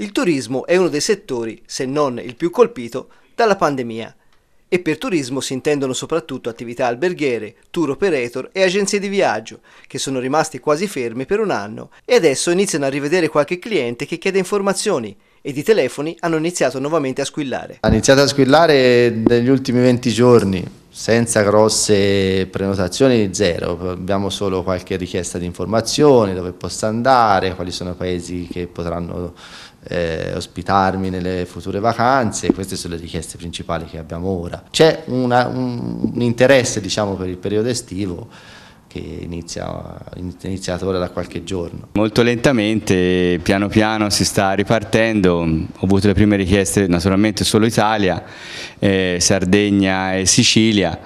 Il turismo è uno dei settori, se non il più colpito, dalla pandemia e per turismo si intendono soprattutto attività alberghiere, tour operator e agenzie di viaggio, che sono rimasti quasi fermi per un anno e adesso iniziano a rivedere qualche cliente che chiede informazioni ed i telefoni hanno iniziato nuovamente a squillare. Ha iniziato a squillare negli ultimi 20 giorni, senza grosse prenotazioni zero, abbiamo solo qualche richiesta di informazioni, dove posso andare, quali sono i paesi che potranno eh, ospitarmi nelle future vacanze, queste sono le richieste principali che abbiamo ora. C'è un, un interesse diciamo, per il periodo estivo che inizia, iniziato ora da qualche giorno. Molto lentamente, piano piano si sta ripartendo, ho avuto le prime richieste naturalmente solo Italia, eh, Sardegna e Sicilia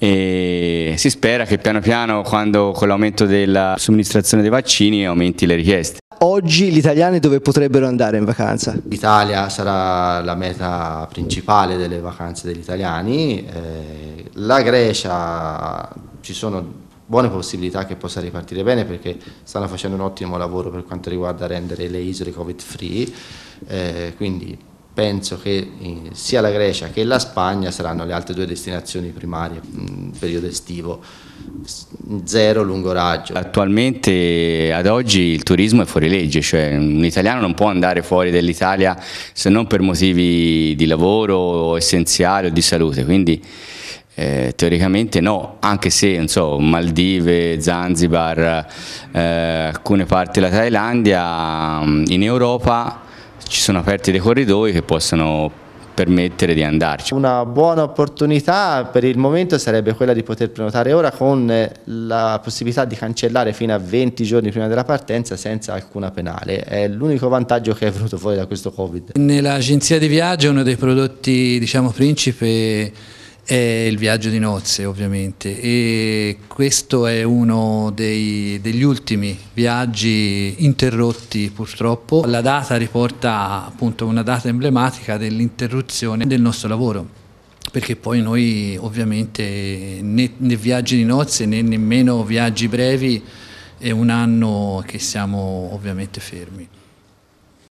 e si spera che piano piano quando con l'aumento della somministrazione dei vaccini aumenti le richieste. Oggi gli italiani dove potrebbero andare in vacanza? L'Italia sarà la meta principale delle vacanze degli italiani, eh, la Grecia ci sono buone possibilità che possa ripartire bene perché stanno facendo un ottimo lavoro per quanto riguarda rendere le isole covid free, eh, quindi penso che eh, sia la Grecia che la Spagna saranno le altre due destinazioni primarie in periodo estivo, zero lungo raggio. Attualmente ad oggi il turismo è fuori legge, cioè un italiano non può andare fuori dall'Italia se non per motivi di lavoro essenziali o di salute, quindi eh, teoricamente no, anche se so, Maldive, Zanzibar, eh, alcune parti della Thailandia, mm, in Europa ci sono aperti dei corridoi che possono permettere di andarci. Una buona opportunità per il momento sarebbe quella di poter prenotare ora con eh, la possibilità di cancellare fino a 20 giorni prima della partenza senza alcuna penale. È l'unico vantaggio che è venuto fuori da questo Covid. Nell'agenzia di viaggio uno dei prodotti diciamo principe è il viaggio di nozze ovviamente e questo è uno dei, degli ultimi viaggi interrotti purtroppo. La data riporta appunto una data emblematica dell'interruzione del nostro lavoro perché poi noi ovviamente né, né viaggi di nozze né nemmeno viaggi brevi è un anno che siamo ovviamente fermi.